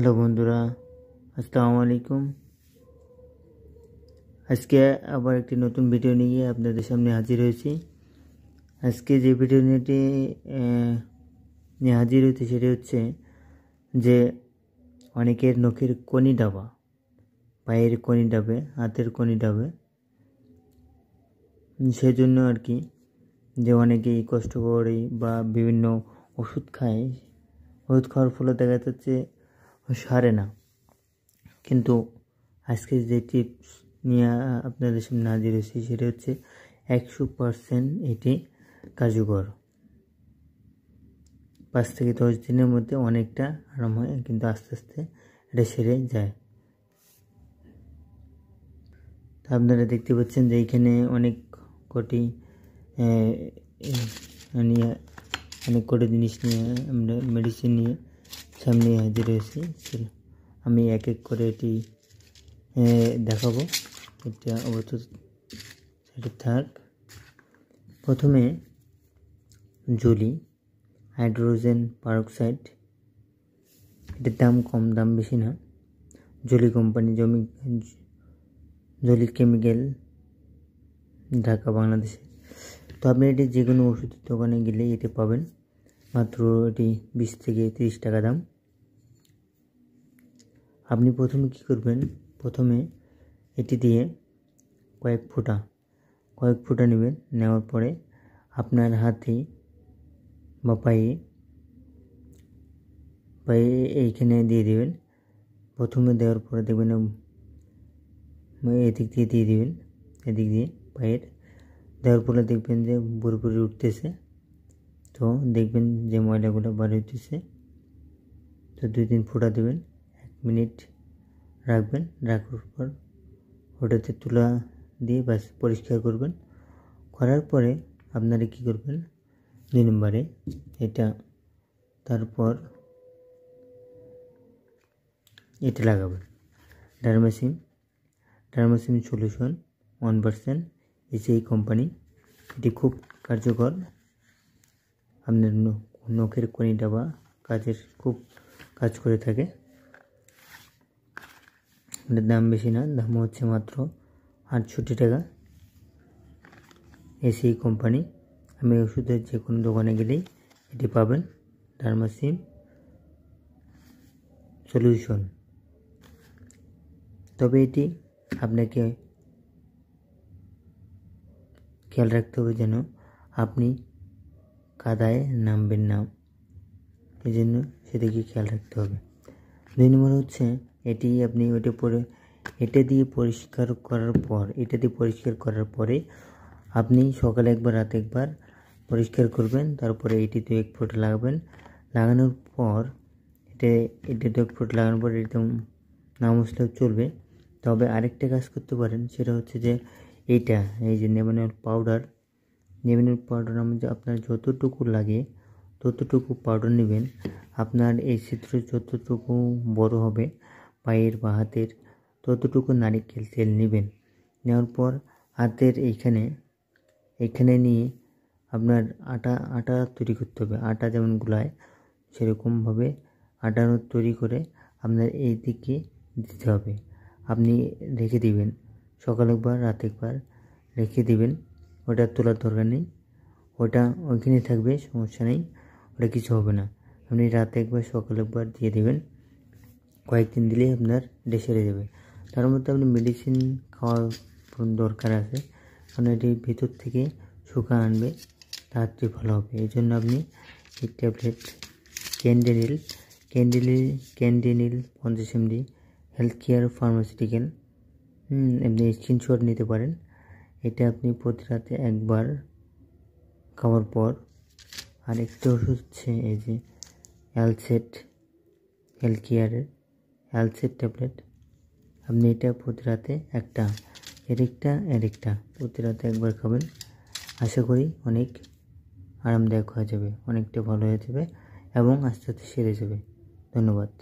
hello বন্ধুরা আসসালামু আলাইকুম আজকে আবার একটি নতুন ভিডিও নিয়ে আপনাদের সামনে হাজির হয়েছি আজকে যে নিয়েটি নিয়ে হাজির হয়েছে সেটি হচ্ছে যে অনেকের নখের কনি ডাবা পায়ের কনি ডাবে হাতের কনি ডাবে সেজন্য আর কি যে অনেকেই কষ্ট করে বা বিভিন্ন ওষুধ খায় ওষুধ খাওয়ার ফলে দেখা যাচ্ছে সারে না কিন্তু আজকে যে টিপস নিয়ে আপনাদের সামনে হাজির হয়েছি সেটা হচ্ছে একশো পারসেন্ট এটি কার্যকর পাঁচ থেকে দশ দিনের মধ্যে অনেকটা আরাম হয় কিন্তু আস্তে আস্তে এটা সেরে যায় তা আপনারা দেখতে পাচ্ছেন যে এইখানে অনেক কটি অনেক কটি জিনিস নিয়ে আমরা মেডিসিন নিয়ে সামনে হাজির হয়েছে আমি এক এক করে এটি দেখাবো এটা অবস্থিত সেটি থাক প্রথমে জলি হাইড্রোজেন পারক্সাইড এটার দাম কম দাম বেশি না জলি কোম্পানি জমি জলি কেমিক্যাল ঢাকা বাংলাদেশে তো আপনি এটি যে কোনো ওষুধের দোকানে গেলে এটি পাবেন মাত্র এটি বিশ থেকে তিরিশ টাকা দাম আপনি প্রথমে কি করবেন প্রথমে এটি দিয়ে কয়েক ফোঁটা কয়েক ফোঁটা নেবেন নেওয়ার পরে আপনার হাতে বা পায়ে পায়ে এইখানে দিয়ে দেবেন প্রথমে দেওয়ার পরে দেখবেন এদিক দিয়ে দিয়ে দেবেন এদিক দিয়ে পায়ের দেওয়ার পরে দেখবেন যে বুড়ি উঠতেছে তো দেখবেন যে ময়লাগুলো বার হইতেছে তো দুই তিন ফোটা দেবেন এক মিনিট রাখবেন রাখার পর ওটাতে তুলা দিয়ে বাস পরিষ্কার করবেন করার পরে আপনারা কি করবেন দুই নম্বরে এটা তারপর এটা লাগাবেন dermasim dermasim solution one percent এই কোম্পানি এটি খুব কার্যকর আপনার নখের কনিটা বা কাজের খুব কাজ করে থাকে এটার দাম বেশি না দাম হচ্ছে মাত্র আটষট্টি টাকা এসি কোম্পানি আমি ওষুধের যে কোনো দোকানে গেলেই এটি পাবেন ডার্মাসিন সলিউশন তবে এটি আপনাকে খেয়াল রাখতে হবে যেন আপনি কাদায় নামবেন না এই জন্য সেদিকে খেয়াল রাখতে হবে দুই নম্বর হচ্ছে এটি আপনি ওটা পরে এটা দিয়ে পরিষ্কার করার পর এটা দিয়ে পরিষ্কার করার পরে আপনি সকালে একবার রাত একবার পরিষ্কার করবেন তারপরে এটিতে এক ফুট লাগাবেন লাগানোর পর এটা এটিতে এক ফুট লাগানোর পর এটা না মুছলেও চলবে তবে আরেকটা কাজ করতে পারেন সেটা হচ্ছে যে এইটা এই যে নেবানোর পাউডার নেবেন পাউডার মধ্যে আপনার যতটুকু লাগে ততটুকু পাউডার নেবেন আপনার এই চিত্র যতটুকু বড় হবে পায়ের বা হাতের ততটুকু নারিকেল তেল নেবেন নেওয়ার পর হাতের এইখানে এখানে নিয়ে আপনার আটা আটা তৈরি করতে হবে আটা যেমন গুলায় সেরকমভাবে আটা তৈরি করে আপনার এই দিকে দিতে হবে আপনি রেখে দিবেন সকালে একবার রাত একবার রেখে দিবেন ওটা তোলার দরকার নেই ওটা ওইখানে থাকবে সমস্যা নেই ওটা কিছু হবে না আপনি রাতে একবার সকালে একবার দিয়ে দেবেন কয়েকদিন দিলেই আপনার এটা সেরে যাবে তার মধ্যে আপনি মেডিসিন খাওয়ার দরকার আছে কারণ এটি ভিতর থেকে শুকা আনবে তাড়াতাড়ি ভালো হবে এই জন্য আপনি এই ট্যাবলেট ক্যান্ডেনিল ক্যান্ডেনিল ক্যান্ডেনিল পঞ্চাশ এমডি হেলথ কেয়ার ফার্মাসিউটিক্যাল আপনি স্ক্রিনশট নিতে পারেন এটা আপনি প্রতি রাতে একবার খাওয়ার পর আর একটি ওষুধ হচ্ছে এই যে অ্যালসেট হেলকেয়ারের কেয়ারের অ্যালসেট ট্যাবলেট আপনি এটা প্রতি রাতে একটা এর একটা এর একটা প্রতি রাতে একবার খাবেন আশা করি অনেক আরামদায়ক হয়ে যাবে অনেকটা ভালো হয়ে যাবে এবং আস্তে আস্তে সেরে যাবে ধন্যবাদ